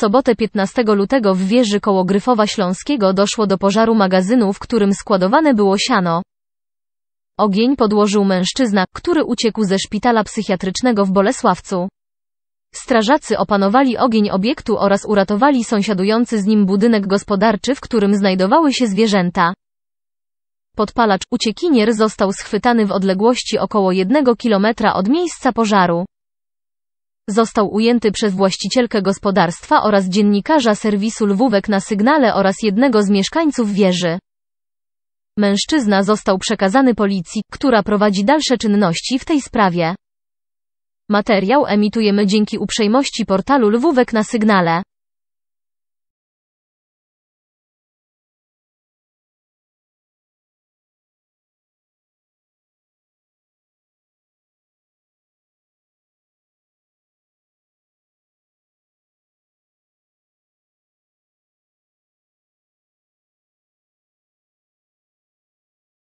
sobotę 15 lutego w wieży koło Gryfowa Śląskiego doszło do pożaru magazynu, w którym składowane było siano. Ogień podłożył mężczyzna, który uciekł ze szpitala psychiatrycznego w Bolesławcu. Strażacy opanowali ogień obiektu oraz uratowali sąsiadujący z nim budynek gospodarczy, w którym znajdowały się zwierzęta. Podpalacz uciekinier został schwytany w odległości około jednego kilometra od miejsca pożaru. Został ujęty przez właścicielkę gospodarstwa oraz dziennikarza serwisu Lwówek na sygnale oraz jednego z mieszkańców wieży. Mężczyzna został przekazany policji, która prowadzi dalsze czynności w tej sprawie. Materiał emitujemy dzięki uprzejmości portalu Lwówek na sygnale.